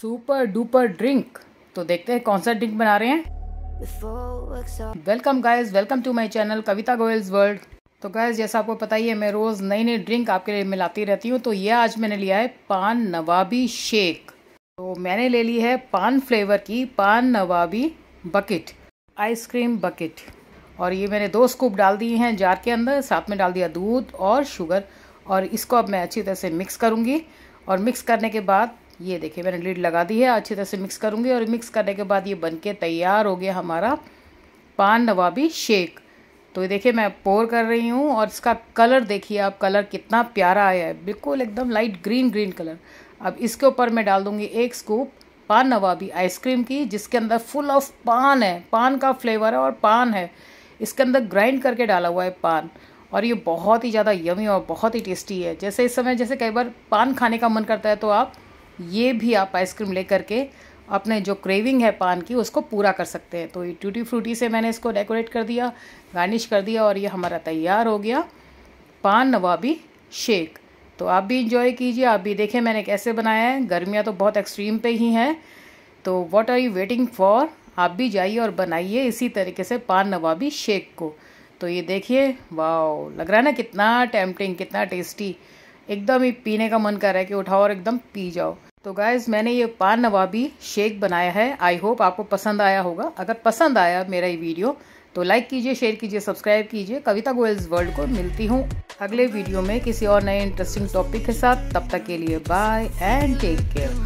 super duper drink तो देखते हैं कौन सा ड्रिंक बना रहे हैं welcome guys welcome to my channel Kavita Goyal's world तो गाइज जैसा आपको पता ही है मैं रोज़ नई नई ड्रिंक आपके लिए मिलाती रहती हूँ तो ये आज मैंने लिया है पान नवाबी शेक तो मैंने ले ली है पान फ्लेवर की पान नवाबी बकेट आइसक्रीम बकेट और ये मैंने दो स्कूप डाल दिए हैं जार के अंदर साथ में डाल दिया दूध और शुगर और इसको अब मैं अच्छी तरह से मिक्स करूँगी और मिक्स करने के बाद ये देखिए मैंने लीड लगा दी है अच्छी तरह से मिक्स करूँगी और मिक्स करने के बाद ये बन के तैयार हो गया हमारा पान नवाबी शेक तो ये देखिए मैं पोर कर रही हूँ और इसका कलर देखिए आप कलर कितना प्यारा आया है बिल्कुल एकदम लाइट ग्रीन ग्रीन कलर अब इसके ऊपर मैं डाल दूँगी एक स्कूप पान नवाबी आइसक्रीम की जिसके अंदर फुल ऑफ पान है पान का फ्लेवर है और पान है इसके अंदर ग्राइंड करके डाला हुआ है पान और ये बहुत ही ज़्यादा यमी और बहुत ही टेस्टी है जैसे इस समय जैसे कई बार पान खाने का मन करता है तो आप ये भी आप आइसक्रीम लेकर के अपने जो क्रेविंग है पान की उसको पूरा कर सकते हैं तो ये टूटी फ्रूटी से मैंने इसको डेकोरेट कर दिया गार्निश कर दिया और ये हमारा तैयार हो गया पान नवाबी शेक तो आप भी इंजॉय कीजिए आप भी देखें मैंने कैसे बनाया है गर्मियाँ तो बहुत एक्सट्रीम पे ही हैं तो what are you waiting for आप भी जाइए और बनाइए इसी तरीके से पान नवाबी शेक को तो ये देखिए वाओ लग रहा है ना कितना टेम्पटिंग कितना टेस्टी एकदम ही पीने का मन कर रहा है कि उठाओ और एकदम पी जाओ तो गाइज़ मैंने ये पान नवाबी शेक बनाया है आई होप आपको पसंद आया होगा अगर पसंद आया मेरा ये वीडियो तो लाइक कीजिए शेयर कीजिए सब्सक्राइब कीजिए कविता गोयल्स वर्ल्ड को मिलती हूँ अगले वीडियो में किसी और नए इंटरेस्टिंग टॉपिक के साथ तब तक के लिए बाय एंड टेक केयर